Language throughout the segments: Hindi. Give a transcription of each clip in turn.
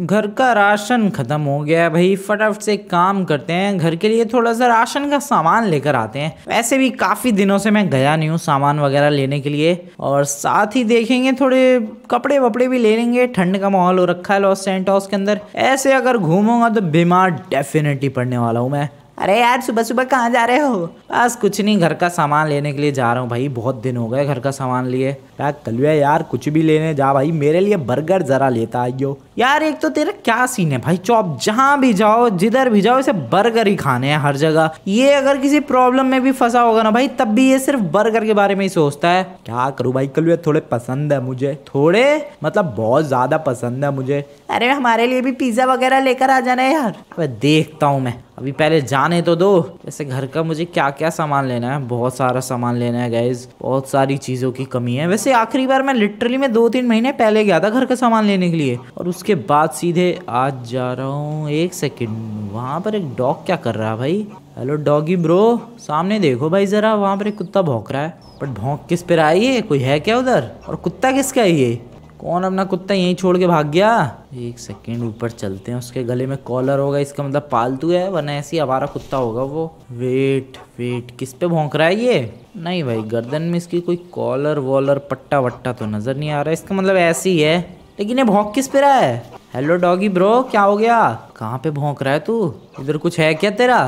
घर का राशन ख़त्म हो गया है भाई फटाफट से काम करते हैं घर के लिए थोड़ा सा राशन का सामान लेकर आते हैं वैसे भी काफ़ी दिनों से मैं गया नहीं हूँ सामान वगैरह लेने के लिए और साथ ही देखेंगे थोड़े कपड़े वपड़े भी ले लेंगे ठंड का माहौल हो रखा है लॉस सेंटॉस के अंदर ऐसे अगर घूमूंगा तो बीमार डेफिनेटली पड़ने वाला हूँ मैं अरे यार सुबह सुबह कहाँ जा रहे हो बस कुछ नहीं घर का सामान लेने के लिए जा रहा हूँ भाई बहुत दिन हो गए घर का सामान लिए मैं कलुआ यार कुछ भी लेने जा भाई मेरे लिए बर्गर ज़रा लेता आइयो यार एक तो तेरा क्या सीन है भाई चौप जहाँ भी जाओ जिधर भी जाओ इसे बर्गर ही खाने हैं हर जगह ये अगर किसी प्रॉब्लम में भी फंसा होगा ना भाई तब भी ये सिर्फ बर्गर के बारे में ही सोचता है क्या करूँ भाई कलुआ थोड़े पसंद है मुझे थोड़े मतलब बहुत ज़्यादा पसंद है मुझे अरे हमारे लिए भी पिज़्ज़ा वगैरह लेकर आ जाना है यार अब देखता हूँ मैं अभी पहले जाने तो दो जैसे घर का मुझे क्या क्या सामान लेना है बहुत सारा सामान लेना है गैस बहुत सारी चीज़ों की कमी है वैसे से आखिरी बार मैं लिटरली में दो तीन महीने पहले गया था घर का सामान लेने के लिए और उसके बाद सीधे आज जा रहा हूँ एक सेकेंड वहाँ पर एक डॉग क्या कर रहा है भाई हेलो डॉगी ब्रो सामने देखो भाई ज़रा वहाँ पर एक कुत्ता भौंक रहा है बट भौंक किस पर आई है कोई है क्या उधर और कुत्ता किसका है ये कौन अपना कुत्ता यहीं छोड़ के भाग गया एक सेकेंड ऊपर चलते हैं उसके गले में कॉलर होगा इसका मतलब पालतू है वरना ऐसी हमारा कुत्ता होगा वो वेट वेट किस पे भोंक रहा है ये नहीं भाई गर्दन में इसकी कोई कॉलर वॉलर पट्टा वट्टा तो नज़र नहीं आ रहा इसका मतलब ऐसी है लेकिन ये भोंक किस पे रहा है हेलो डॉगी ब्रो क्या हो गया कहाँ पे भोंक रहा है तू इधर कुछ है क्या तेरा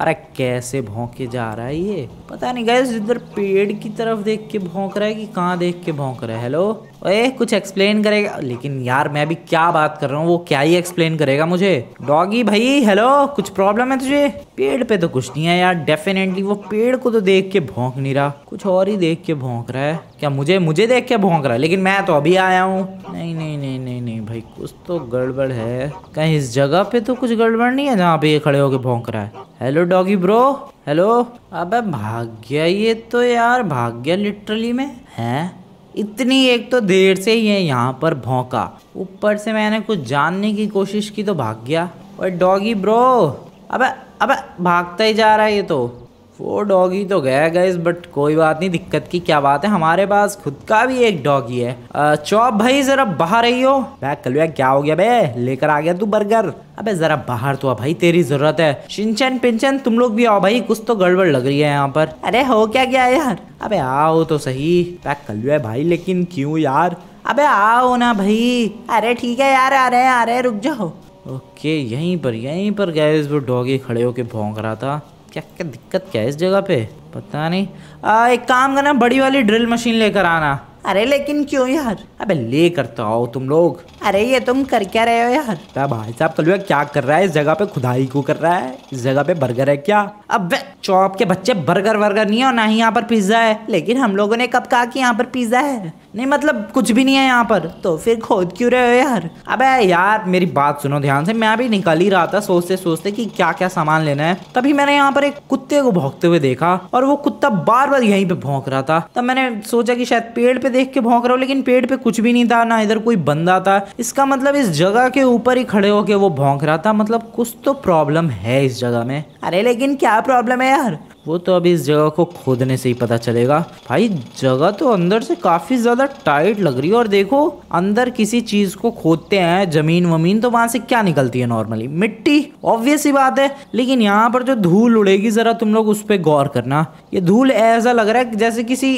अरे कैसे भौंके जा रहा है ये पता नहीं गैस इधर पेड़ की तरफ देख के भौंक रहा है कि कहाँ देख के भौंक रहा है हेलो ओए कुछ एक्सप्लेन करेगा लेकिन यार मैं भी क्या बात कर रहा हूँ वो क्या ही एक्सप्लेन करेगा मुझे डॉगी भाई हेलो कुछ प्रॉब्लम है तुझे पेड़ पे तो कुछ नहीं है यार डेफिनेटली वो पेड़ को तो देख के भोंक नहीं रहा कुछ और ही देख के भोंक रहा है क्या मुझे मुझे देख के भोंक रहा है लेकिन मैं तो अभी आया हूँ नहीं नहीं कुछ तो गड़बड़ है कहीं इस जगह पे तो कुछ गड़बड़ नहीं है जहाँ पे ये खड़े होके भौंक रहा है हेलो डॉगी ब्रो हेलो अबे भाग्या ये तो यार भाग्या लिटरली में है इतनी एक तो देर से ही है यहाँ पर भौंका ऊपर से मैंने कुछ जानने की कोशिश की तो भाग गया और डॉगी ब्रो अबे अबे भागता ही जा रहा है ये तो वो डॉगी तो गया गए बट कोई बात नहीं दिक्कत की क्या बात है हमारे पास खुद का भी एक डॉगी है चौप भाई जरा बाहर आई हो बैग कल क्या हो गया बे लेकर आ गया तू बर्गर अबे जरा बाहर तो आ भाई तेरी जरूरत है शिनचन पिंचन तुम लोग भी आओ भाई कुछ तो गड़बड़ लग रही है यहाँ पर अरे हो क्या क्या यार अबे आओ तो सही पैक कल है भाई लेकिन क्यों यार अबे आओ ना भाई अरे ठीक है यार आ रहे हैं आ रहे हैं रुक जाओ ओके यहीं पर यहीं पर गए वो डॉगी खड़े होके भोंक रहा था क्या क्या दिक्कत क्या है इस जगह पे पता नहीं आ, एक काम करना बड़ी वाली ड्रिल मशीन लेकर आना अरे लेकिन क्यों यार अबे ले तो आओ तुम लोग अरे ये तुम कर क्या रहे हो यार क्या भाई साहब कलुआ क्या कर रहा है इस जगह पे खुदाई को कर रहा है इस जगह पे बर्गर है क्या अब चौप के बच्चे बर्गर वर्गर नहीं है और ना ही यहाँ पर पिज्जा है लेकिन हम लोगों ने कब कहा कि यहाँ पर पिज्जा है नहीं मतलब कुछ भी नहीं है यहाँ पर तो फिर खोद क्यों रहे हो यार अब यार मेरी बात सुनो ध्यान से मैं भी निकल ही रहा था सोचते सोचते कि क्या क्या सामान लेना है तभी मैंने यहाँ पर एक कुत्ते को भोंकते हुए देखा और वो कुत्ता बार बार यहीं पे भोंक रहा था तब मैंने सोचा कि शायद पेड़ पे देख के भोंक रहा हूँ लेकिन पेड़ पे कुछ भी नहीं था ना इधर कोई बंदा था इसका मतलब इस जगह के ऊपर ही खड़े होके वो भौंक रहा था मतलब कुछ तो प्रॉब्लम है इस जगह में अरे लेकिन क्या प्रॉब्लम है यार वो तो अभी इस जगह को खोदने से ही पता चलेगा भाई जगह तो अंदर से काफ़ी ज़्यादा टाइट लग रही है और देखो अंदर किसी चीज़ को खोदते हैं ज़मीन वमीन तो वहां से क्या निकलती है नॉर्मली मिट्टी ऑब्वियस ही बात है लेकिन यहाँ पर जो धूल उड़ेगी ज़रा तुम लोग उस पर गौर करना ये धूल ऐसा लग रहा है जैसे किसी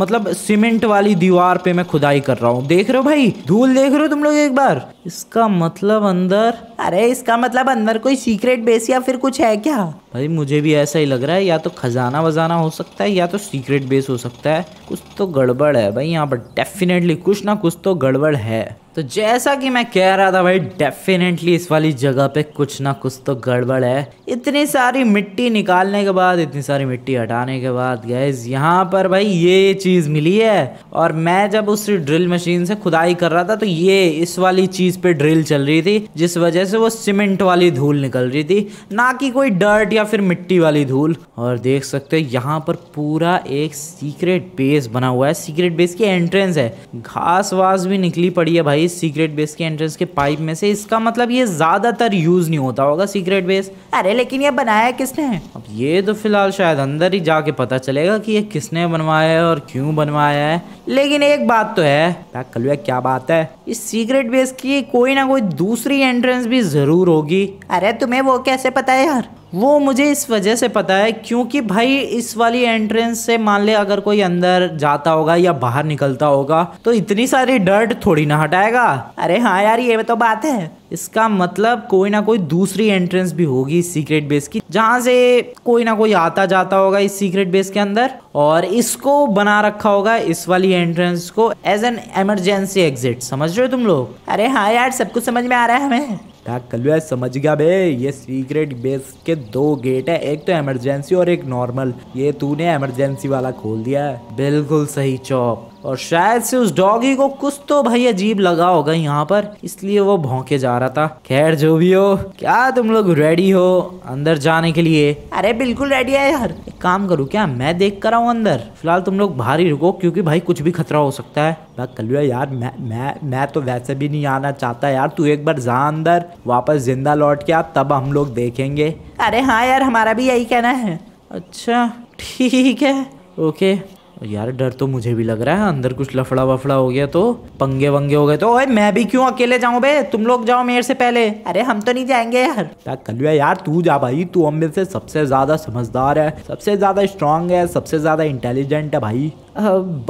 मतलब सीमेंट वाली दीवार पे मैं खुदाई कर रहा हूँ देख रहे हो भाई धूल देख रहे हो तुम लोग एक बार इसका मतलब अंदर अरे इसका मतलब अंदर कोई सीक्रेट बेस या फिर कुछ है क्या भाई मुझे भी ऐसा ही लग रहा है या तो खजाना वजाना हो सकता है या तो सीक्रेट बेस हो सकता है कुछ तो गड़बड़ है भाई यहाँ पर डेफिनेटली कुछ ना कुछ तो गड़बड़ है तो जैसा कि मैं कह रहा था भाई डेफिनेटली इस वाली जगह पे कुछ ना कुछ तो गड़बड़ है इतनी सारी मिट्टी निकालने के बाद इतनी सारी मिट्टी हटाने के बाद गैस यहाँ पर भाई ये चीज़ मिली है और मैं जब उस ड्रिल मशीन से खुदाई कर रहा था तो ये इस वाली चीज़ पे ड्रिल चल रही थी जिस वजह से वो सीमेंट वाली धूल निकल रही थी ना कि कोई डर्ट या फिर मिट्टी वाली धूल और देख सकते हो यहाँ पर पूरा एक सीक्रेट बेस बना हुआ है सीक्रेट बेस की एंट्रेंस है घास वास भी निकली पड़ी है भाई है इस सीक्रेट बेस के एंट्रेंस के पाइप में से इसका मतलब ये ज़्यादातर यूज़ नहीं होता होगा सीक्रेट बेस अरे लेकिन ये बनाया किसने अब ये तो फिलहाल शायद अंदर ही जाके पता चलेगा कि ये किसने बनवाया है और क्यों बनवाया है लेकिन एक बात तो है पैक क्या बात है इस सीक्रेट बेस की कोई ना कोई दूसरी एंट्रेंस भी ज़रूर होगी अरे तुम्हें वो कैसे पता है यार वो मुझे इस वजह से पता है क्योंकि भाई इस वाली एंट्रेंस से मान ले अगर कोई अंदर जाता होगा या बाहर निकलता होगा तो इतनी सारी डर्ट थोड़ी ना हटाएगा अरे हाँ यार ये तो बात है इसका मतलब कोई ना कोई दूसरी एंट्रेंस भी होगी सीक्रेट बेस की जहां से कोई ना कोई आता जाता होगा इस सीक्रेट बेस के अंदर और इसको बना रखा होगा इस वाली एंट्रेंस को एज एन एमरजेंसी एग्जिट समझ रहे हो तुम लोग अरे हाँ यार सब कुछ समझ में आ रहा है हमें ठाक समझ गया बे ये सीक्रेट बेस के दो गेट है एक तो इमरजेंसी और एक नॉर्मल ये तूने इमरजेंसी वाला खोल दिया है बिल्कुल सही चौप और शायद से उस डॉगी को कुछ तो भाई अजीब लगा होगा यहाँ पर इसलिए वो भौंके जा रहा था खैर जो भी हो क्या तुम लोग रेडी हो अंदर जाने के लिए अरे बिल्कुल रेडी है यार एक काम करूँ क्या मैं देख कर आऊँ अंदर फिलहाल तुम लोग बाहर ही रुको क्योंकि भाई कुछ भी खतरा हो सकता है मैं यार मैं मैं मैं तो वैसे भी नहीं आना चाहता यार तू एक बार जा अंदर वापस जिंदा लौट के आ तब हम लोग देखेंगे अरे हाँ यार हमारा भी यही कहना है अच्छा ठीक है ओके यार डर तो मुझे भी लग रहा है अंदर कुछ लफड़ा वफड़ा हो गया तो पंगे वंगे हो गए तो ओए मैं भी क्यों अकेले जाऊं बे तुम लोग जाओ मेरे से पहले अरे हम तो नहीं जाएंगे यार कलुआ यार तू जा भाई तू हम से सबसे ज्यादा समझदार है सबसे ज्यादा स्ट्रांग है सबसे ज्यादा इंटेलिजेंट है भाई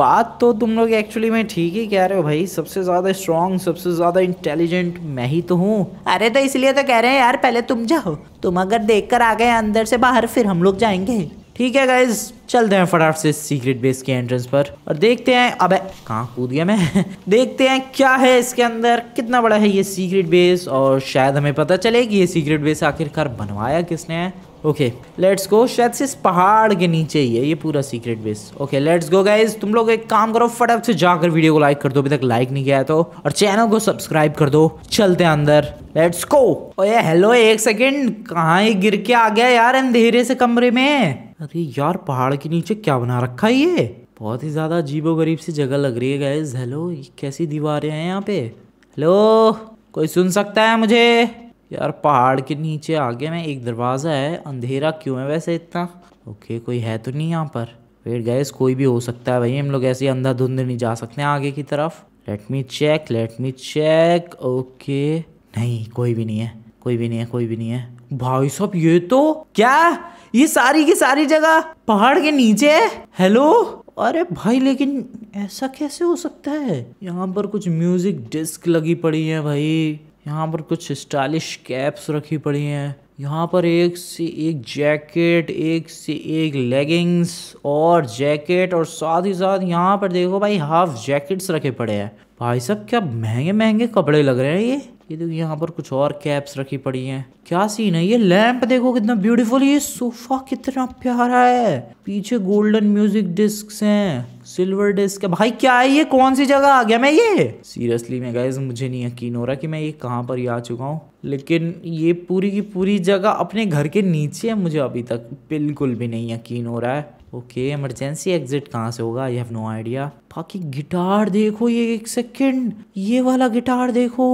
बात तो तुम लोग एक्चुअली में ठीक ही कह रहे हो भाई सबसे ज़्यादा स्ट्रांग सबसे ज़्यादा इंटेलिजेंट मैं ही तो हूँ अरे तो इसलिए तो कह रहे हैं यार पहले तुम जाओ तुम अगर देख कर आ गए अंदर से बाहर फिर हम लोग जाएंगे ठीक है गाइज चलते हैं फटाफट से सीक्रेट बेस के एंट्रेंस पर और देखते हैं अबे कहाँ कूद गया मैं देखते हैं क्या है इसके अंदर कितना बड़ा है ये सीक्रेट बेस और शायद हमें पता चले कि ये सीक्रेट बेस आखिरकार बनवाया किसने है ओके लेट्स गो शायद से इस पहाड़ के नीचे ही है ये पूरा secret base okay let's go guys तुम लोग एक काम करो फटाफट से जाकर वीडियो को लाइक कर दो अभी तक लाइक नहीं किया तो और चैनल को सब्सक्राइब कर दो चलते हैं अंदर लेट्स गो ओए हेलो एक सेकेंड कहाँ ये गिर के आ गया यार अंधेरे से कमरे में अरे यार पहाड़ के नीचे क्या बना रखा है ये बहुत ही ज़्यादा अजीबो गरीब सी जगह लग रही है गाइज हेलो कैसी दीवारें हैं यहाँ पे हेलो कोई सुन सकता है मुझे यार पहाड़ के नीचे आगे में एक दरवाज़ा है अंधेरा क्यों है वैसे इतना ओके कोई है तो नहीं यहाँ पर वेट गैस कोई भी हो सकता है भाई हम लोग ऐसे अंधा धुंध नहीं जा सकते हैं आगे की तरफ let me check let me check okay नहीं कोई भी नहीं है कोई भी नहीं है कोई भी नहीं है भाई साहब ये तो क्या ये सारी की सारी जगह पहाड़ के नीचे है हेलो अरे भाई लेकिन ऐसा कैसे हो सकता है यहाँ पर कुछ म्यूजिक डिस्क लगी पड़ी है भाई यहाँ पर कुछ स्टाइलिश कैप्स रखी पड़ी हैं यहाँ पर एक से एक जैकेट एक से एक लेगिंग्स और जैकेट और साथ ही साथ यहाँ पर देखो भाई हाफ जैकेट्स रखे पड़े हैं भाई साहब क्या महंगे महंगे कपड़े लग रहे हैं ये ये देखो यहाँ पर कुछ और कैप्स रखी पड़ी हैं क्या सीन है ये लैंप देखो कितना ब्यूटीफुल ये सोफा कितना प्यारा है पीछे गोल्डन म्यूजिक डिस्क हैं सिल्वर डिस्क है भाई क्या है ये कौन सी जगह आ गया मैं ये सीरियसली मैं गाइज मुझे नहीं यकीन हो रहा कि मैं ये कहाँ पर ही आ चुका हूँ लेकिन ये पूरी की पूरी जगह अपने घर के नीचे है मुझे अभी तक बिल्कुल भी नहीं यकीन हो रहा है ओके इमरजेंसी एग्जिट कहाँ से होगा आई हैव नो आइडिया बाकी गिटार देखो ये एक सेकेंड ये वाला गिटार देखो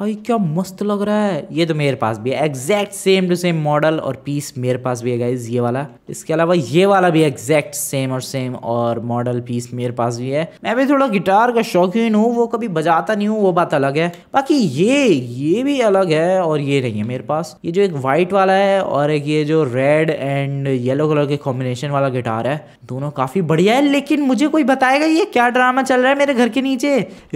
भाई क्या मस्त लग रहा है ये तो मेरे पास भी है exact same to same model और पीस मेरे पास भी है गाइज ये वाला इसके अलावा ये वाला भी एग्जैक्ट सेम और सेम और मॉडल पीस मेरे पास भी है मैं भी थोड़ा गिटार का शौकीन हूँ वो कभी बजाता नहीं हूँ वो बात अलग है बाकी ये ये भी अलग है और ये नहीं है मेरे पास ये जो एक व्हाइट वाला है और एक ये जो रेड एंड येलो कलर के कॉम्बिनेशन वाला गिटार है दोनों काफी बढ़िया है लेकिन मुझे कोई बताएगा ये क्या क्या ड्रामा चल रहा है मेरे घर के नीचे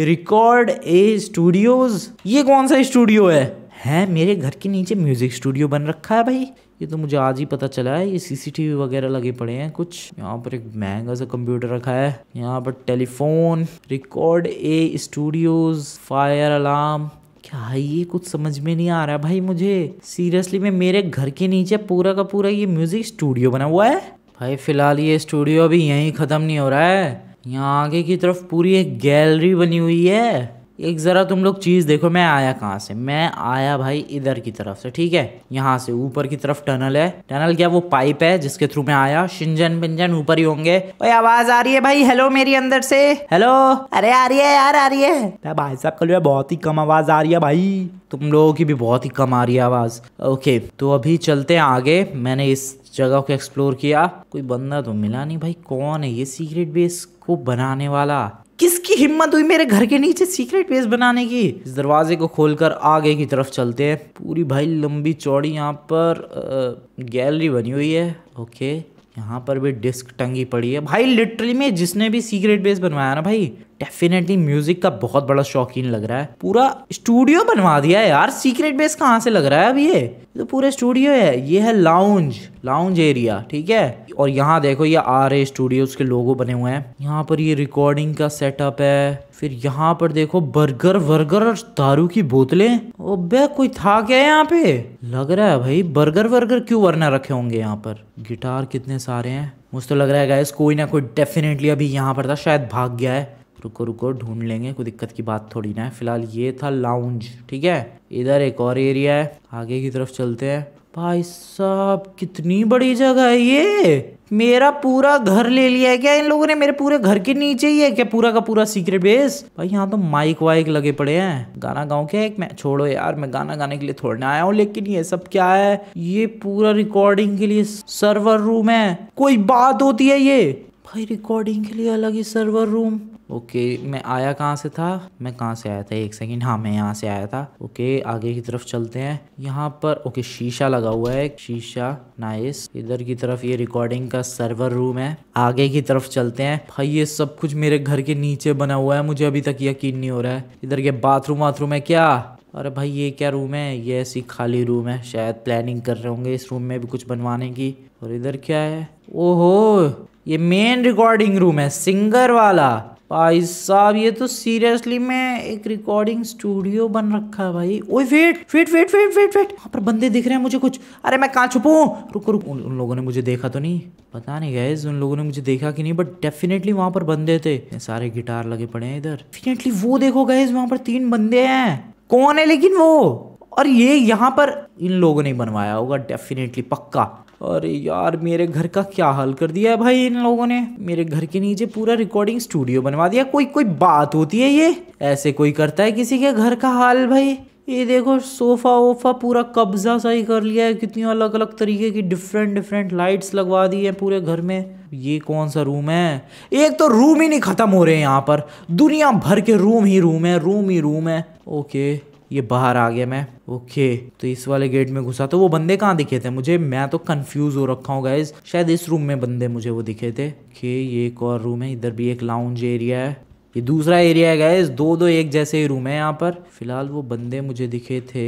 रिकॉर्ड ए स्टूडियोज ये कौन सा स्टूडियो है है मेरे घर के नीचे म्यूजिक स्टूडियो बन रखा है भाई ये तो मुझे आज ही पता चला है ये सीसीटीवी वगैरह लगे पड़े हैं कुछ यहाँ पर एक महंगा सा कंप्यूटर रखा है यहाँ पर telephone record a studios fire alarm क्या ये कुछ समझ में नहीं आ रहा भाई मुझे सीरियसली में मेरे घर के नीचे पूरा का पूरा ये म्यूजिक स्टूडियो बना हुआ है भाई फिलहाल ये स्टूडियो अभी यहीं ख़त्म नहीं हो रहा है यहाँ आगे की तरफ पूरी एक गैलरी बनी हुई है एक ज़रा तुम लोग चीज़ देखो मैं आया कहाँ से मैं आया भाई इधर की तरफ से ठीक है यहाँ से ऊपर की तरफ टनल है टनल क्या वो पाइप है जिसके थ्रू मैं आया शिंजन पिंजन ऊपर ही होंगे आवाज आ रही है भाई हेलो मेरी अंदर से हेलो अरे आ रही है यार आ रही है भाई साहब कल बहुत ही कम आवाज आ रही है भाई तुम लोगों की भी बहुत ही कम आ रही है आवाज ओके तो अभी चलते हैं आगे मैंने इस जगह को एक्सप्लोर किया कोई बंदा तो मिला नहीं भाई कौन है ये सीक्रेट बेस को बनाने वाला किसकी हिम्मत हुई मेरे घर के नीचे सीक्रेट बेस बनाने की इस दरवाजे को खोलकर आगे की तरफ चलते हैं पूरी भाई लंबी चौड़ी यहाँ पर गैलरी बनी हुई है ओके यहाँ पर भी डिस्क टंगी पड़ी है भाई लिटरली में जिसने भी सीक्रेट बेस बनवाया ना भाई डेफिनेटली म्यूजिक का बहुत बड़ा शौकीन लग रहा है पूरा स्टूडियो बनवा दिया है यार सीक्रेट बेस कहाँ से लग रहा है अब ये तो पूरे स्टूडियो है ये है लाउंज लाउंज एरिया ठीक है और यहाँ देखो ये आर ए स्टूडियोज के लोगो बने हुए हैं यहाँ पर ये रिकॉर्डिंग का सेटअप है फिर यहाँ पर देखो बर्गर वर्गर और दारू की बोतलें ओबे कोई था क्या यहाँ पे लग रहा है भाई बर्गर वर्गर क्यों वरना रखे होंगे यहाँ पर गिटार कितने सारे हैं मुझे तो लग रहा है गाइस कोई ना कोई डेफिनेटली अभी यहाँ पर था शायद भाग गया है रुको रुको ढूंढ लेंगे कोई दिक्कत की बात थोड़ी ना है फिलहाल ये था लाउंज ठीक है इधर एक और एरिया है आगे की तरफ चलते हैं भाई साहब कितनी बड़ी जगह है ये मेरा पूरा घर ले लिया है क्या इन लोगों ने मेरे पूरे घर के नीचे ही है क्या पूरा का पूरा सीक्रेट बेस भाई यहाँ तो माइक वाइक लगे पड़े हैं गाना गाऊं क्या एक मैं छोड़ो यार मैं गाना गाने के लिए थोड़ा आया हूँ लेकिन ये सब क्या है ये पूरा रिकॉर्डिंग के लिए सर्वर रूम है कोई बात होती है ये भाई रिकॉर्डिंग के लिए अलग ही सर्वर रूम ओके मैं आया कहाँ से था मैं कहाँ से आया था एक सेकेंड हाँ मैं यहाँ से आया था ओके आगे की तरफ चलते हैं यहाँ पर ओके शीशा लगा हुआ है शीशा नाइस इधर की तरफ ये रिकॉर्डिंग का सर्वर रूम है आगे की तरफ चलते हैं भाई ये सब कुछ मेरे घर के नीचे बना हुआ है मुझे अभी तक यकीन नहीं हो रहा है इधर के बाथरूम वाथरूम है क्या अरे भाई ये क्या रूम है ये ऐसी खाली रूम है शायद प्लानिंग कर रहे होंगे इस रूम में भी कुछ बनवाने की और इधर क्या है ओहो ये मेन रिकॉर्डिंग रूम है सिंगर वाला भाई साहब ये तो सीरियसली में एक रिकॉर्डिंग स्टूडियो बन रखा है भाई ओए wait wait wait wait wait wait पर बंदे दिख रहे हैं मुझे कुछ अरे मैं कहाँ छुपू रुको रुको उन, उन लोगों ने मुझे देखा तो नहीं पता नहीं गए उन लोगों ने मुझे देखा कि नहीं बट डेफिनेटली वहां पर बंदे थे सारे गिटार लगे पड़े हैं इधर डेफिनेटली वो देखो गए वहां पर तीन बंदे हैं कौन है लेकिन वो और ये यहाँ पर इन लोगों ने बनवाया होगा डेफिनेटली पक्का और यार मेरे घर का क्या हाल कर दिया है भाई इन लोगों ने मेरे घर के नीचे पूरा रिकॉर्डिंग स्टूडियो बनवा दिया कोई कोई बात होती है ये ऐसे कोई करता है किसी के घर का हाल भाई ये देखो सोफा वोफा पूरा कब्जा सा ही कर लिया है कितनी अलग अलग तरीके की डिफरेंट डिफरेंट लाइट्स लगवा दी है पूरे घर में ये कौन सा रूम है एक तो रूम ही नहीं खत्म हो रहे हैं यहाँ पर दुनिया भर के रूम ही रूम है रूम ही रूम है ओके ये बाहर आ गया मैं ओके तो इस वाले गेट में घुसा तो वो बंदे कहाँ दिखे थे मुझे मैं तो कंफ्यूज हो रखा हूँ गाइज शायद इस रूम में बंदे मुझे वो दिखे थे ओके ये एक और रूम है इधर भी एक लाउंज एरिया है ये दूसरा एरिया है गैस दो दो एक जैसे ही रूम है यहाँ पर फिलहाल वो बंदे मुझे दिखे थे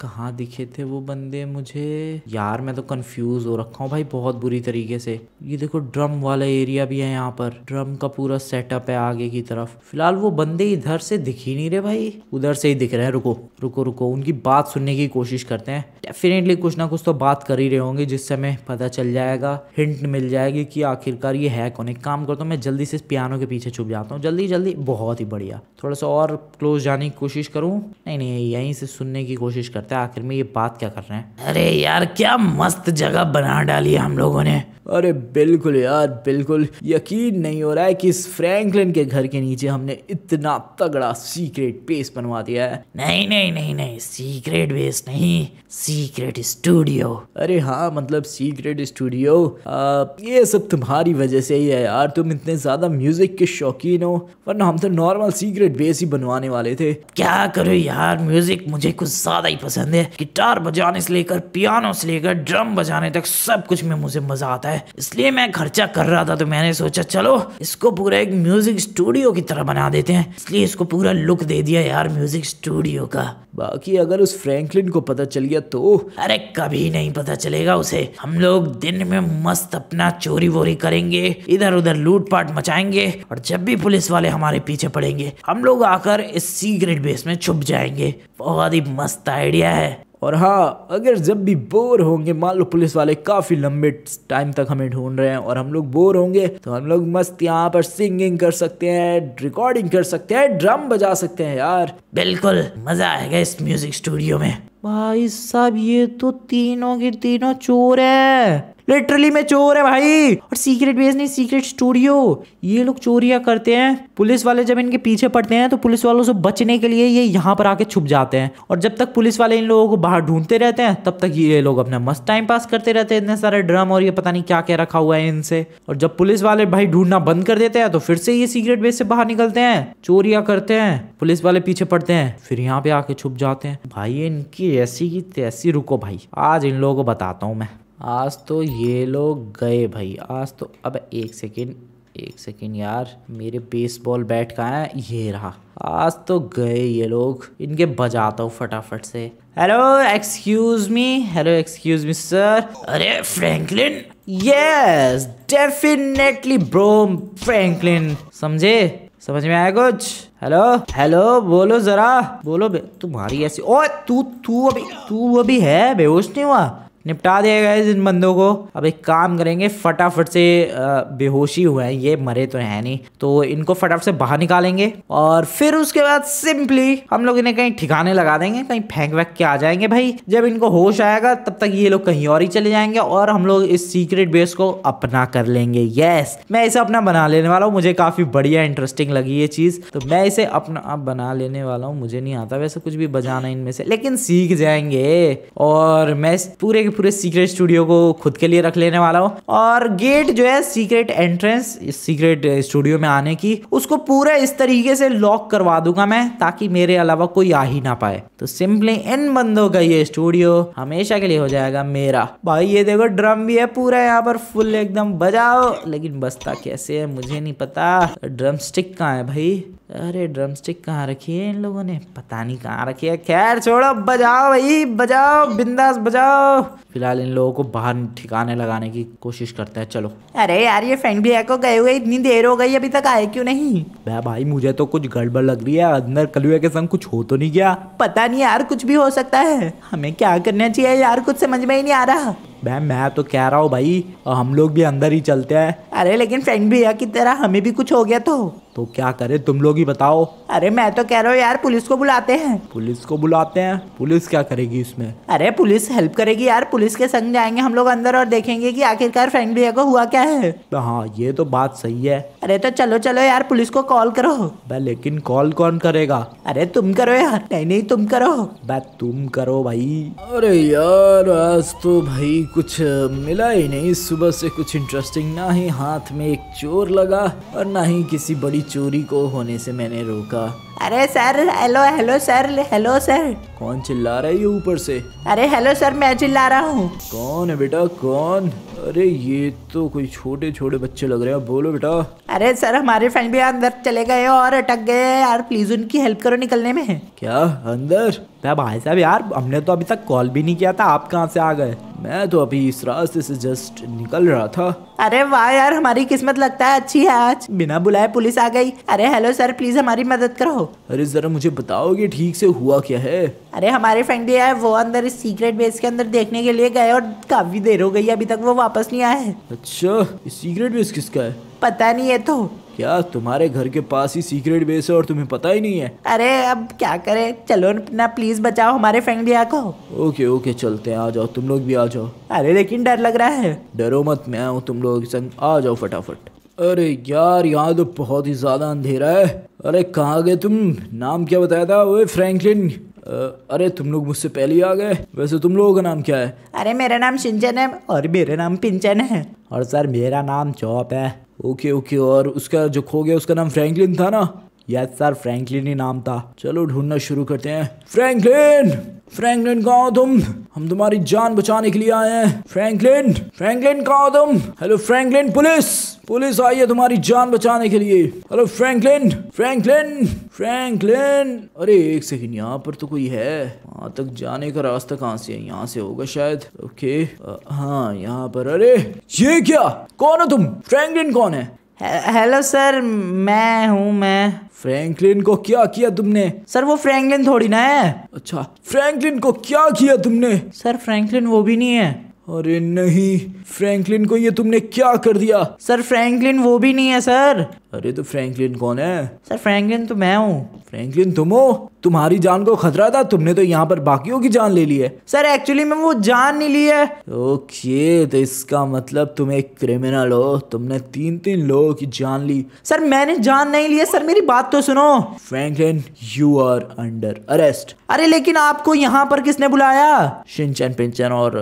कहाँ दिखे थे वो बंदे मुझे यार मैं तो कंफ्यूज हो रखा हूँ भाई बहुत बुरी तरीके से ये देखो ड्रम वाला एरिया भी है यहाँ पर ड्रम का पूरा सेटअप है आगे की तरफ फिलहाल वो बंदे इधर से दिख ही नहीं रहे भाई उधर से ही दिख रहे हैं रुको रुको रुको उनकी बात सुनने की कोशिश करते हैं डेफिनेटली कुछ ना कुछ तो बात कर ही रहे होंगे जिससे हमें पता चल जाएगा हिंट मिल जाएगी कि आखिरकार ये है कौन एक काम करता हूँ मैं जल्दी से इस पियानो के पीछे छुप जाता हूँ जल्दी जल्दी जल्दी बहुत ही बढ़िया थोड़ा सा और क्लोज जाने की कोशिश करूँ नहीं नहीं यहीं से सुनने की कोशिश करते हैं आखिर में ये बात क्या कर रहे हैं अरे यार क्या मस्त जगह बना डाली है हम लोगों ने अरे बिल्कुल यार बिल्कुल यकीन नहीं हो रहा है कि इस फ्रैंकलिन के घर के नीचे हमने इतना तगड़ा सीक्रेट बेस बनवा दिया है नहीं नहीं नहीं नहीं सीक्रेट बेस नहीं सीक्रेट स्टूडियो अरे हाँ मतलब सीक्रेट स्टूडियो ये सब तुम्हारी वजह से ही है यार तुम इतने ज्यादा म्यूजिक के शौकीन हो वरना हम तो नॉर्मल सीक्रेट बेस ही बनवाने वाले थे क्या करो यार म्यूजिक मुझे कुछ ज्यादा ही पसंद है गिटार बजाने से लेकर पियानो से लेकर ड्रम बजाने तक सब कुछ में मुझे मजा आता है इसलिए मैं खर्चा कर रहा था तो मैंने सोचा चलो इसको पूरा एक म्यूजिक स्टूडियो की तरह बना देते हैं इसलिए इसको पूरा लुक दे दिया यार म्यूजिक स्टूडियो का बाकी अगर उस फ्रैंकलिन को पता चल गया तो अरे कभी नहीं पता चलेगा उसे हम लोग दिन में मस्त अपना चोरी वोरी करेंगे इधर उधर लूट पाट मचाएंगे और जब भी पुलिस वाले वाले हमारे पीछे पड़ेंगे हम लोग आकर इस सीक्रेट बेस में छुप जाएंगे बहुत ही मस्त आइडिया है और हाँ अगर जब भी बोर होंगे मान लो पुलिस वाले काफ़ी लंबे टाइम तक हमें ढूंढ रहे हैं और हम लोग बोर होंगे तो हम लोग मस्त यहाँ पर सिंगिंग कर सकते हैं रिकॉर्डिंग कर सकते हैं ड्रम बजा सकते हैं यार बिल्कुल मजा आएगा इस म्यूजिक स्टूडियो में भाई साहब ये तो तीनों के तीनों चोर है लिटरली में चोर है भाई और सीक्रेट बेस नहीं सीक्रेट स्टूडियो ये लोग चोरियां करते हैं पुलिस वाले जब इनके पीछे पड़ते हैं तो पुलिस वालों से बचने के लिए ये यहाँ पर आके छुप जाते हैं और जब तक पुलिस वाले इन लोगों को बाहर ढूंढते रहते हैं तब तक ये लोग अपना मस्त टाइम पास करते रहते हैं इतने सारे ड्रम और ये पता नहीं क्या क्या रखा हुआ है इनसे और जब पुलिस वाले भाई ढूंढना बंद कर देते हैं तो फिर से ये सीक्रेट बेस से बाहर निकलते हैं चोरिया करते हैं पुलिस वाले पीछे पड़ते हैं फिर यहाँ पे आके छुप जाते हैं भाई इनकी ऐसी की तैसी रुको भाई आज इन लोगों को बताता हूँ मैं आज तो ये लोग गए भाई आज तो अब एक सेकेंड एक सेकेंड यार मेरे बेसबॉल बैट कहाँ है ये रहा आज तो गए ये लोग इनके बजाता हूँ फटाफट से hello excuse me hello excuse me sir अरे Franklin yes definitely bro Franklin समझे समझ में आया कुछ हेलो हेलो बोलो जरा बोलो तुम्हारी ऐसी ओ तू तू अभी तू अभी है बेहोश नहीं हुआ निपटा दिया गया इन बंदों को अब एक काम करेंगे फटाफट से बेहोशी हुए हैं ये मरे तो है नहीं तो इनको फटाफट से बाहर निकालेंगे और फिर उसके बाद सिंपली हम लोग इन्हें कहीं ठिकाने लगा देंगे कहीं फेंक वैक के आ जाएंगे भाई जब इनको होश आएगा तब तक ये लोग कहीं और ही चले जाएंगे और हम लोग इस सीक्रेट बेस को अपना कर लेंगे यस मैं इसे अपना बना लेने वाला हूँ मुझे काफी बढ़िया इंटरेस्टिंग लगी ये चीज तो मैं इसे अपना आप बना लेने वाला हूँ मुझे नहीं आता वैसे कुछ भी बजाना इनमें से लेकिन सीख जाएंगे और मैं पूरे भी पूरे सीक्रेट स्टूडियो को खुद के लिए रख लेने वाला हूँ और गेट जो है सीक्रेट एंट्रेंस सीक्रेट स्टूडियो में आने की उसको पूरा इस तरीके से लॉक करवा दूंगा मैं ताकि मेरे अलावा कोई आ ही ना पाए तो सिंपली इन बंदों का ये स्टूडियो हमेशा के लिए हो जाएगा मेरा भाई ये देखो ड्रम भी है पूरा यहाँ पर फुल एकदम बजाओ लेकिन बसता कैसे है मुझे नहीं पता ड्रम स्टिक कहाँ है भाई अरे ड्रम स्टिक कहाँ रखी है इन लोगों ने पता नहीं कहाँ रखी है खैर छोड़ो बजाओ भाई बजाओ बिंदास बजाओ फिलहाल इन लोगों को बाहर ठिकाने लगाने की कोशिश करते हैं चलो अरे यार ये फ्रेंड भी को गए हुए इतनी देर हो गई अभी तक आए क्यों नहीं भाई भाई मुझे तो कुछ गड़बड़ लग रही है अंदर कलुए के संग कुछ हो तो नहीं गया पता नहीं यार कुछ भी हो सकता है हमें क्या करना चाहिए यार कुछ समझ में ही नहीं आ रहा मैम मैं तो कह रहा हूँ भाई हम लोग भी अंदर ही चलते हैं अरे लेकिन फ्रेंड है की तरह हमें भी कुछ हो गया तो तो क्या करे तुम लोग ही बताओ अरे मैं तो कह रहा हूँ यार पुलिस को बुलाते हैं पुलिस को बुलाते हैं पुलिस क्या करेगी इसमें अरे पुलिस हेल्प करेगी यार पुलिस के संग जाएंगे हम लोग अंदर और देखेंगे कि आखिरकार फ्रेंड भैया को हुआ क्या है तो हाँ ये तो बात सही है अरे तो चलो चलो यार पुलिस को कॉल करो भाई लेकिन कॉल कौन करेगा अरे तुम करो यार नहीं नहीं तुम करो भाई तुम करो भाई अरे यार आज तो भाई कुछ मिला ही नहीं सुबह से कुछ इंटरेस्टिंग ना ही हाथ में एक चोर लगा और ना ही किसी बड़ी चोरी को होने से मैंने रोका अरे sir hello hello sir hello sir कौन चिल्ला रहा है ऊपर से अरे हेलो सर मैं चिल्ला रहा हूँ कौन है बेटा कौन अरे ये तो कोई छोटे छोटे बच्चे लग रहे हैं बोलो बेटा अरे सर हमारे फ्रेंड भी अंदर चले गए और अटक गए यार प्लीज उनकी हेल्प करो निकलने में क्या अंदर भाई साहब यार हमने तो अभी तक कॉल भी नहीं किया था आप कहाँ से आ गए मैं तो अभी इस रास्ते से जस्ट निकल रहा था अरे वाह यार हमारी किस्मत लगता है अच्छी है आज बिना बुलाए पुलिस आ गई अरे हेलो सर प्लीज हमारी मदद करो अरे जरा मुझे बताओगे ठीक से हुआ क्या है अरे हमारे फ्रेंड है वो अंदर इस सीक्रेट बेस के अंदर देखने के लिए गए और काफी देर हो गई अभी तक वो वापस नहीं आए अच्छा सीक्रेट बेस किसका है पता नहीं है तो क्या तुम्हारे घर के पास ही सीक्रेट बेस है और तुम्हें पता ही नहीं है अरे अब क्या करें चलो ना प्लीज बचाओ हमारे फ्रेंड भी आको ओके ओके चलते हैं आ जाओ तुम लोग भी आ जाओ अरे लेकिन डर लग रहा है डरो मत मैं हूँ तुम लोग संग आ जाओ फटाफट अरे यार यहाँ तो बहुत ही ज्यादा अंधेरा है अरे कहाँ गए तुम नाम क्या बताया था वो फ्रेंकलिन अरे तुम लोग मुझसे पहले ही आ गए वैसे तुम लोगों का नाम क्या है अरे मेरा नाम शिंचन है और मेरा नाम पिंचन है और सर मेरा नाम चौप है ओके ओके और उसका जो खो गया उसका नाम फ्रैंकलिन था ना यस सर फ्रैंकलिन ही नाम था चलो ढूंढना शुरू करते हैं फ्रैंकलिन फ्रैंकलिन कहा तुम हम तुम्हारी जान बचाने के लिए आए हैं फ्रैंकलिन फ्रैंकलिन कहा तुम हेलो फ्रैंकलिन पुलिस पुलिस आई है तुम्हारी जान बचाने के लिए हेलो फ्रैंकलिन फ्रैंकलिन फ्रैंकलिन अरे एक सेकंड यहाँ पर तो कोई है वहां तक जाने का रास्ता कहाँ से है यहाँ से होगा शायद ओके आ, हाँ यहाँ पर अरे ये क्या कौन है तुम फ्रैंकलिन कौन है हेलो सर मैं हूँ मैं फ्रैंकलिन को क्या किया तुमने सर वो फ्रैंकलिन थोड़ी ना है अच्छा फ्रैंकलिन को क्या किया तुमने सर फ्रैंकलिन वो भी नहीं है अरे नहीं फ्रैंकलिन को ये तुमने क्या कर दिया सर फ्रैंकलिन वो भी नहीं है सर अरे तो फ्रैंकलिन कौन है सर फ्रैंकलिन तो मैं हूँ फ्रैंकलिन तुम हो तुम्हारी जान को खतरा था तुमने तो यहाँ पर बाकियों की जान ले ली है सर एक्चुअली मैं वो जान नहीं ली है ओके तो इसका मतलब तुम एक क्रिमिनल हो तुमने तीन तीन लोगों की जान ली सर मैंने जान नहीं ली है सर मेरी बात तो सुनो Franklin you are under arrest अरे लेकिन आपको यहाँ पर किसने बुलाया शिनचन पिंचन और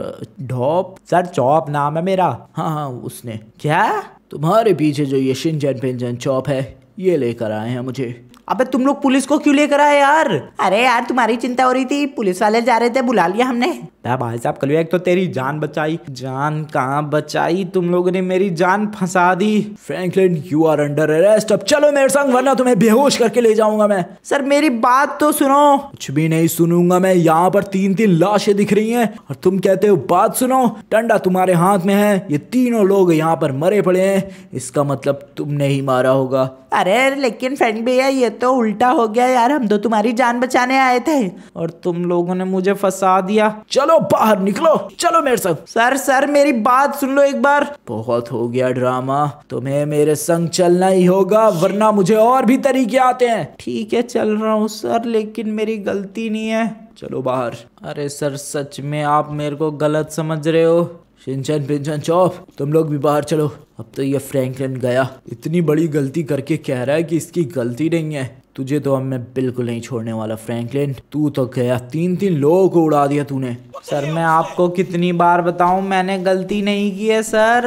ढोप सर चौप नाम है मेरा हाँ हाँ उसने क्या तुम्हारे पीछे जो ये शिनजन पिंजन चौप है ये लेकर आए हैं मुझे अबे तुम लोग पुलिस को क्यों लेकर आए यार अरे यार तुम्हारी चिंता हो रही थी पुलिस वाले जा रहे थे बुला लिया हमने दा भाई साहब कल एक तो तेरी जान बचाई जान कहा बचाई तुम लोगों ने मेरी जान फंसा दी Franklin you are under arrest अब चलो मेरे संग वरना तुम्हें बेहोश करके ले जाऊंगा मैं सर मेरी बात तो सुनो कुछ भी नहीं सुनूंगा मैं यहाँ पर तीन तीन लाशें दिख रही हैं और तुम कहते हो बात सुनो डंडा तुम्हारे हाथ में है ये तीनों लोग यहाँ पर मरे पड़े हैं इसका मतलब तुमने ही मारा होगा अरे लेकिन फ्रेंड भैया ये तो उल्टा हो गया यार हम तो तुम्हारी जान बचाने आए थे और तुम लोगों ने मुझे फंसा दिया चलो चलो बाहर निकलो चलो मेरे संग सर सर मेरी बात सुन लो एक बार बहुत हो गया ड्रामा तुम्हें मेरे संग चलना ही होगा वरना मुझे और भी तरीके आते हैं ठीक है चल रहा हूँ सर लेकिन मेरी गलती नहीं है चलो बाहर अरे सर सच में आप मेरे को गलत समझ रहे हो शिंचन पिंचन चौप तुम लोग भी बाहर चलो अब तो ये फ्रैंकलिन गया इतनी बड़ी गलती करके कह रहा है कि इसकी गलती नहीं है तुझे तो अब मैं बिल्कुल नहीं छोड़ने वाला फ्रैंकलिन तू तो गया तीन तीन लोगों को उड़ा दिया तूने सर मैं आपको कितनी बार बताऊं मैंने गलती नहीं की है सर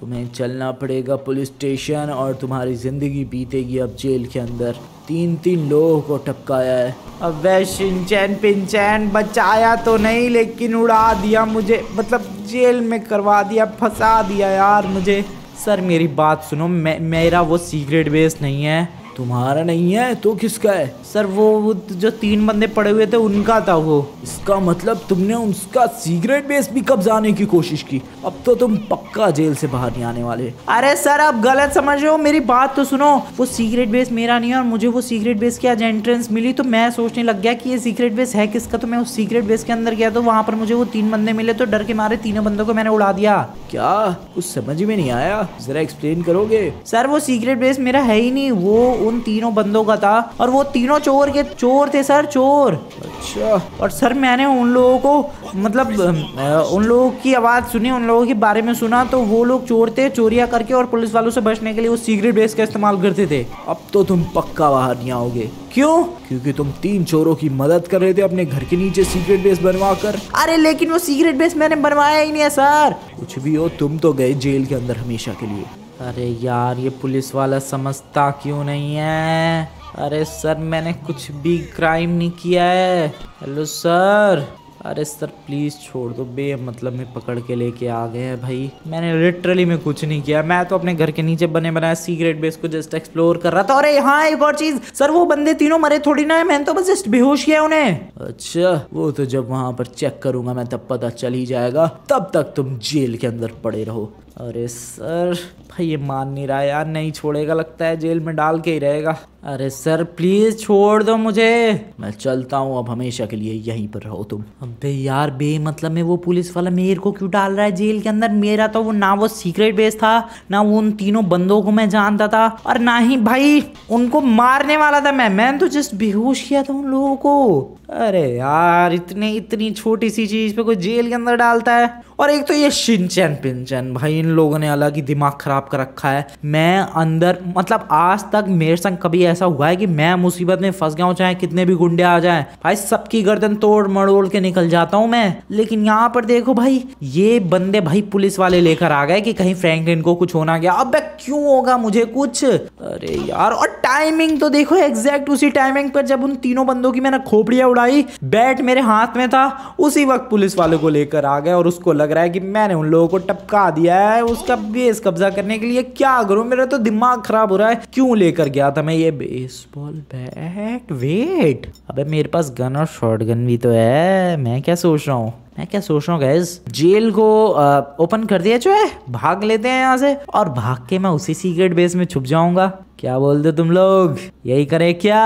तुम्हें चलना पड़ेगा पुलिस स्टेशन और तुम्हारी ज़िंदगी बीतेगी अब जेल के अंदर तीन तीन लोगों को टपकाया है अब वह शिनचैन पिनचैन बचाया तो नहीं लेकिन उड़ा दिया मुझे मतलब जेल में करवा दिया फंसा दिया यार मुझे सर मेरी बात सुनो मे मेरा वो सीक्रेट बेस नहीं है तुम्हारा नहीं है तो किसका है सर वो जो तीन बंदे पड़े हुए थे उनका था वो इसका मतलब तुमने उनका सीक्रेट बेस भी कब जाने की कोशिश की अब तो तुम पक्का जेल से बाहर नहीं आने वाले अरे सर आप गलत समझ रहे हो मेरी बात तो सुनो वो सीक्रेट बेस मेरा नहीं है और मुझे वो सीक्रेट बेस की आज एंट्रेंस मिली तो मैं सोचने लग गया कि ये सीक्रेट बेस है किसका तो मैं उस सीक्रेट बेस के अंदर गया तो वहाँ पर मुझे वो तीन बंदे मिले तो डर के मारे तीनों बंदों को मैंने उड़ा दिया क्या कुछ समझ में नहीं आया जरा एक्सप्लेन करोगे सर वो सीक्रेट बेस मेरा है ही नहीं वो उन तीनों बंदों का था और वो तीनों चोर के चोर थे सर चोर अच्छा और सर मैंने उन लोगों को मतलब उन लोगों की आवाज़ सुनी उन लोगों के बारे में सुना तो वो लोग चोर थे चोरिया करके और पुलिस वालों से बचने के लिए वो सीक्रेट बेस का इस्तेमाल करते थे अब तो तुम पक्का बाहर नहीं आओगे क्यों क्योंकि तुम तीन चोरों की मदद कर रहे थे अपने घर के नीचे सीक्रेट बेस बनवा कर अरे लेकिन वो सीक्रेट बेस मैंने बनवाया ही नहीं है सर कुछ भी हो तुम तो गए जेल के अंदर हमेशा के लिए अरे यार ये पुलिस वाला समझता क्यों नहीं है अरे सर मैंने कुछ भी क्राइम नहीं किया है हेलो सर अरे सर प्लीज़ छोड़ दो बे मतलब में पकड़ के लेके आ गए हैं भाई मैंने लिटरली में कुछ नहीं किया मैं तो अपने घर के नीचे बने बनाए सीक्रेट बेस को जस्ट एक्सप्लोर कर रहा था अरे हाँ एक और चीज सर वो बंदे तीनों मरे थोड़ी ना है मैंने तो बस जस्ट बेहोश किया उन्हें अच्छा वो तो जब वहां पर चेक करूंगा मैं तब पता चल ही जाएगा तब तक तुम जेल के अंदर पड़े रहो अरे सर भाई ये मान नहीं रहा यार नहीं छोड़ेगा लगता है जेल में डाल के ही रहेगा अरे सर प्लीज छोड़ दो मुझे मैं चलता हूँ अब हमेशा के लिए यहीं पर रहो तुम अबे यार बे मतलब में वो पुलिस वाला मेरे को क्यों डाल रहा है जेल के अंदर मेरा तो वो ना वो सीक्रेट बेस था ना वो उन तीनों बंदों को मैं जानता था और ना ही भाई उनको मारने वाला था मैं मैंने तो जस्ट बेहोश किया था उन लोगों को अरे यार इतने इतनी छोटी सी चीज पे कोई जेल के अंदर डालता है और एक तो ये शिनचैन पिंचन भाई इन लोगों ने अलग ही दिमाग खराब कर रखा है मैं अंदर मतलब आज तक मेरे संग कभी ऐसा हुआ है कि मैं मुसीबत में फंस गया हूँ चाहे कितने भी गुंडे आ जाए भाई सबकी गर्दन तोड़ मड़ोड़ के निकल जाता हूँ मैं लेकिन यहाँ पर देखो भाई ये बंदे भाई पुलिस वाले लेकर आ गए कि कहीं फ्रेंक इनको कुछ होना गया अब क्यों होगा मुझे कुछ अरे यार और टाइमिंग तो देखो एग्जैक्ट उसी टाइमिंग पर जब उन तीनों बंदों की मैंने खोपड़िया उड़ाई बैट मेरे हाथ में था उसी वक्त पुलिस वालों को लेकर आ गए और उसको लग रहा है कि मैंने उन लोगों को टपका दिया है है उसका बेस कब्जा करने के लिए क्या करूं मेरा तो दिमाग खराब हो रहा है क्यों लेकर गया था मैं ये बेसबॉल बैट वेट अबे मेरे पास गन और शॉर्ट गन भी तो है मैं क्या सोच रहा हूँ मैं क्या सोच रहा हूँ गैस जेल को ओपन कर दिया जो है भाग लेते हैं यहाँ से और भाग के मैं उसी सीक्रेट बेस में छुप जाऊंगा क्या बोलते तुम लोग यही करे क्या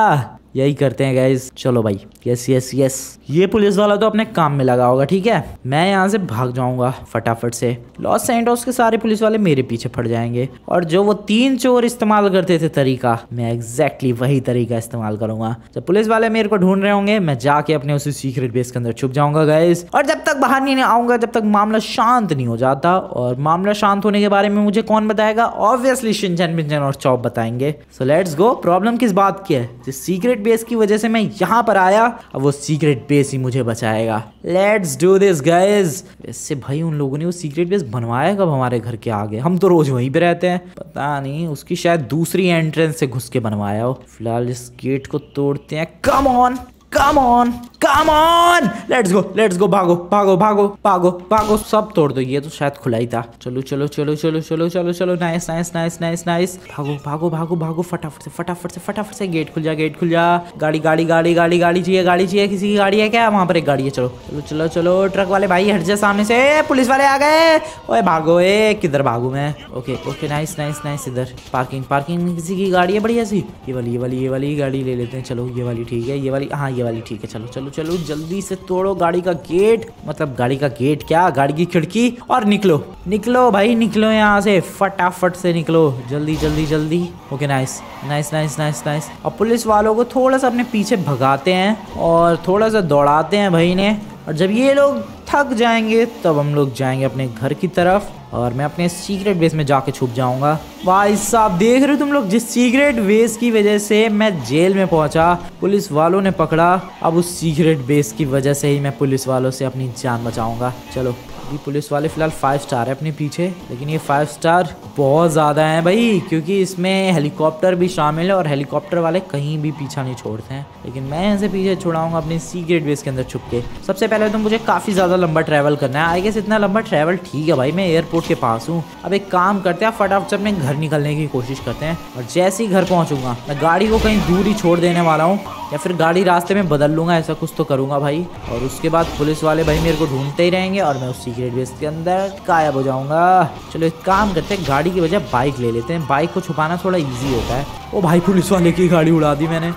यही करते हैं गाइज चलो भाई यस यस यस ये पुलिस वाला तो अपने काम में लगा होगा ठीक है मैं यहाँ से भाग जाऊंगा फटाफट से लॉस सेंटोस के सारे पुलिस वाले मेरे पीछे पड़ जाएंगे और जो वो तीन चोर इस्तेमाल करते थे तरीका मैं एग्जैक्टली exactly वही तरीका इस्तेमाल करूंगा जब पुलिस वाले मेरे को ढूंढ रहे होंगे मैं जाके अपने उसी सीक्रेट बेस के अंदर छुप जाऊंगा गाइज और जब तक बाहर नहीं आऊंगा जब तक मामला शांत नहीं हो जाता और मामला शांत होने के बारे में मुझे कौन बताएगा ऑब्वियसली शिंजन बिंजन और चौप बताएंगे सो लेट्स गो प्रॉब्लम किस बात की है सीक्रेट बेस की वजह से मैं यहाँ पर आया अब वो सीक्रेट बेस ही मुझे बचाएगा लेट्स डू दिस गाइस वैसे भाई उन लोगों ने वो सीक्रेट बेस बनवाया कब हमारे घर के आगे हम तो रोज वहीं पे रहते हैं पता नहीं उसकी शायद दूसरी एंट्रेंस से घुस के बनवाया हो फिलहाल इस गेट को तोड़ते हैं come on come on come on let's go let's go भागो भागो भागो भागो भागो सब तोड़ दो ये तो शायद खुला ही था चलो चलो चलो चलो चलो चलो चलो nice nice nice nice nice भागो भागो भागो भागो फटाफट से फटाफट से फटाफट से गेट खुल जा गेट खुल जा गाड़ी गाड़ी गाड़ी गाड़ी गाड़ी चाहिए गाड़ी चाहिए किसी की गाड़ी है क्या वहां पर एक गाड़ी है चलो चलो चलो चलो ट्रक वाले भाई हट जाए सामने से पुलिस वाले आ गए ओए भागो ए किधर भागू मैं okay okay nice nice nice इधर पार्किंग पार्किंग में किसी की गाड़ी है बढ़िया सी ये वाली ये वाली ये वाली गाड़ी ले लेते हैं चलो ये वाली ठीक है ये वाली हाँ ये वाली ठीक है चलो चलो चलो जल्दी से तोड़ो गाड़ी का गेट मतलब गाड़ी का गेट क्या गाड़ी की खिड़की और निकलो निकलो भाई निकलो यहाँ से फटाफट से निकलो जल्दी जल्दी जल्दी okay nice nice nice nice nice और पुलिस वालों को थोड़ा सा अपने पीछे भगाते हैं और थोड़ा सा दौड़ाते हैं भाई ने और जब ये लोग थक जाएंगे तब हम लोग जाएंगे अपने घर की तरफ और मैं अपने सीक्रेट बेस में जाके छुप जाऊंगा भाई साहब देख रहे हो तुम लोग जिस सीक्रेट बेस की वजह से मैं जेल में पहुंचा पुलिस वालों ने पकड़ा अब उस सीक्रेट बेस की वजह से ही मैं पुलिस वालों से अपनी जान बचाऊंगा चलो ये पुलिस वाले फिलहाल फाइव स्टार है अपने पीछे लेकिन ये फाइव स्टार बहुत ज़्यादा है भाई क्योंकि इसमें हेलीकॉप्टर भी शामिल है और हेलीकॉप्टर वाले कहीं भी पीछा नहीं छोड़ते हैं लेकिन मैं इसे पीछे छुड़ाऊंगा अपने सीक्रेट बेस के अंदर छुप के सबसे पहले तो मुझे काफ़ी ज़्यादा लंबा ट्रेवल करना है आई गेस इतना लंबा ट्रेवल ठीक है भाई मैं एयरपोर्ट के पास हूँ अब एक काम करते हैं फटाफट से अपने घर निकलने की कोशिश करते हैं और जैसे ही घर पहुंचूंगा मैं गाड़ी को कहीं दूर ही छोड़ देने वाला हूँ या फिर गाड़ी रास्ते में बदल लूँगा ऐसा कुछ तो करूँगा भाई और उसके बाद पुलिस वाले भाई मेरे को ढूंढते ही रहेंगे और मैं उस सीक्रेट बेस के अंदर गायब हो जाऊँगा चलो एक काम करते हैं गाड़ी की बजाय बाइक ले लेते हैं बाइक को छुपाना थोड़ा ईजी होता है वो भाई पुलिस वाले की गाड़ी उड़ा दी मैंने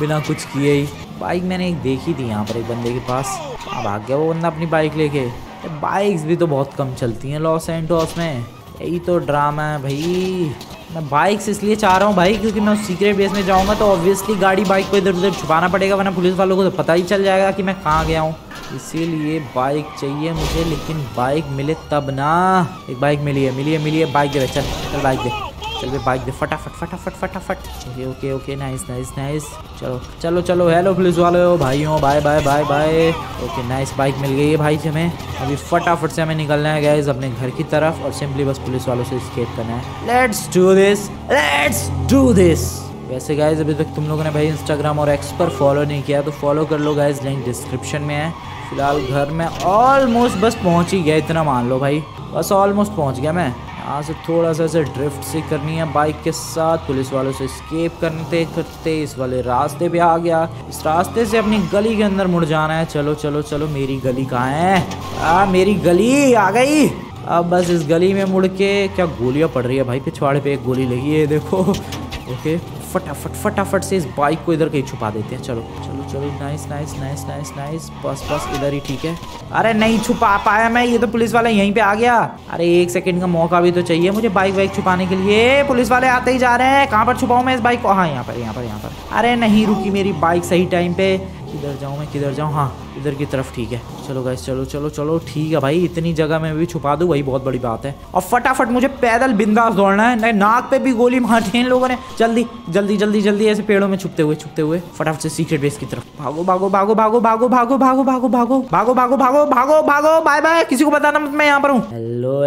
बिना कुछ किए ही बाइक मैंने एक देखी थी यहाँ पर एक बंदे के पास अब आ गया वो बंदा अपनी बाइक लेके बाइक्स भी तो बहुत कम चलती हैं लॉस एंड टॉस में यही तो ड्रामा है भाई मैं बाइक से इसलिए चाह रहा हूँ भाई क्योंकि मैं उस सीक्रेट बेस में जाऊँगा तो ऑब्वियसली गाड़ी बाइक को इधर उधर छुपाना पड़ेगा वरना पुलिस वालों को तो पता ही चल जाएगा कि मैं कहाँ गया हूँ इसीलिए बाइक चाहिए मुझे लेकिन बाइक मिले तब ना एक बाइक मिली है मिली है मिली है बाइक दे चल चल बाइक दे चलिए बाइक दे फटाफट फटाफट फटाफट चलिए okay okay nice nice nice चलो चलो चलो हेलो पुलिस वाले हो भाई हो bye bye bye bye okay nice bike मिल गई है भाई हमें अभी फटाफट से हमें निकलना है गैस अपने घर की तरफ और सिंपली बस पुलिस वालों से स्केप करना है let's do this let's do this वैसे गाइज अभी तक तुम लोगों ने भाई इंस्टाग्राम और एक्स पर फॉलो नहीं किया तो फॉलो कर लो गाइज लिंक डिस्क्रिप्शन में है फिलहाल घर में ऑलमोस्ट बस पहुंच ही गया इतना मान लो भाई बस ऑलमोस्ट पहुंच गया मैं यहाँ से थोड़ा सा ऐसे ड्रिफ्ट सी करनी है बाइक के साथ पुलिस वालों से स्केप करते करते इस वाले रास्ते पे आ गया इस रास्ते से अपनी गली के अंदर मुड़ जाना है चलो चलो चलो मेरी गली कहाँ है आ मेरी गली आ गई अब बस इस गली में मुड़ के क्या गोलियाँ पड़ रही है भाई पिछवाड़े पे एक गोली लगी है देखो ओके फटाफट फटाफट से इस बाइक को इधर कहीं छुपा देते हैं चलो चलो चलो nice nice nice nice nice बस बस इधर ही ठीक है अरे नहीं छुपा पाया मैं ये तो पुलिस वाला यहीं पे आ गया अरे एक सेकंड का मौका भी तो चाहिए मुझे बाइक वाइक छुपाने के लिए पुलिस वाले आते ही जा रहे हैं कहाँ पर छुपाऊ मैं इस बाइक को हाँ यहाँ पर यहाँ पर यहाँ पर अरे नहीं रुकी मेरी बाइक सही टाइम पे किधर जाऊँ मैं किधर जाऊँ हाँ इधर की तरफ ठीक है चलो गाइस चलो चलो चलो ठीक है भाई इतनी जगह में भी छुपा दू वही बहुत बड़ी बात है और फटाफट मुझे पैदल बिंदास दौड़ना है नहीं नाक पे भी गोली मारती है इन लोगों ने जल्दी जल्दी जल्दी जल्दी ऐसे पेड़ों में छुपते हुए छुपते हुए फटाफट से सीक्रेट बेस की तरफ भागो भागो भागो भागो भागो भागो भागो भागो भागो भागो भागो भागो भागो भागो बाय बाय किसी को बताना मैं यहाँ पर हूँ हेलो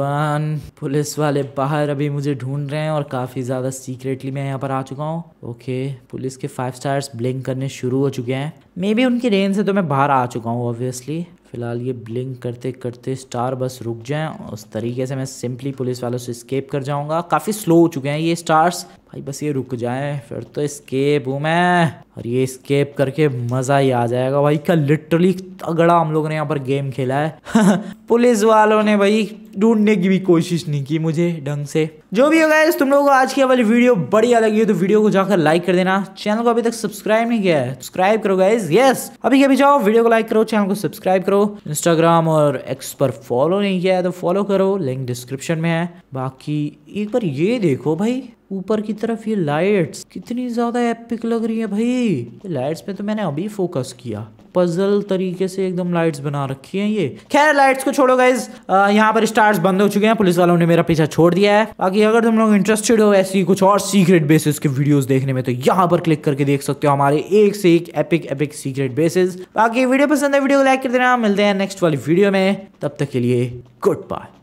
वन पुलिस वाले बाहर अभी मुझे ढूंढ रहे हैं और काफी ज्यादा सीक्रेटली मैं यहाँ पर आ चुका हूँ ओके पुलिस के फाइव स्टार्स ब्लिंक करने शुरू हो चुके हैं मे बी उनकी रेंज से तो मैं बाहर आ चुका हूँ ऑब्वियसली फिलहाल ये ब्लिंक करते करते स्टार बस रुक जाए उस तरीके से मैं सिंपली पुलिस वालों से स्केप कर जाऊंगा काफ़ी स्लो हो चुके हैं ये स्टार्स भाई बस ये रुक जाए फिर तो स्केप हूँ मैं और ये स्केप करके मज़ा ही आ जाएगा भाई का लिटरली तगड़ा हम लोग ने यहाँ पर गेम खेला है पुलिस वालों ने भाई ढूंढने की भी कोशिश नहीं की मुझे ढंग से जो भी होगा तुम लोगों को आज की वाली वीडियो बढ़िया लगी हो तो वीडियो को जाकर लाइक कर देना चैनल को अभी तक सब्सक्राइब नहीं किया है सब्सक्राइब करो गाइज यस अभी अभी जाओ वीडियो को लाइक करो चैनल को सब्सक्राइब करो इंस्टाग्राम और एक्स पर फॉलो नहीं किया है तो फॉलो करो लिंक डिस्क्रिप्शन में है बाकी एक बार ये देखो भाई ऊपर की तरफ ये लाइट्स कितनी ज़्यादा एपिक लग रही है भाई लाइट्स पे तो मैंने अभी फोकस किया पजल तरीके से एकदम लाइट्स बना रखी हैं ये खैर लाइट्स को छोड़ो गाइज यहाँ पर स्टार्स बंद हो चुके हैं पुलिस वालों ने मेरा पीछा छोड़ दिया है बाकी अगर तुम लोग इंटरेस्टेड हो ऐसी कुछ और सीक्रेट बेसिस के वीडियोस देखने में तो यहाँ पर क्लिक करके देख सकते हो हमारे एक से एक एपिक एपिक सीक्रेट बेसिस बाकी वीडियो पसंद है वीडियो को लाइक कर देना मिलते हैं नेक्स्ट वाली वीडियो में तब तक के लिए गुड बाय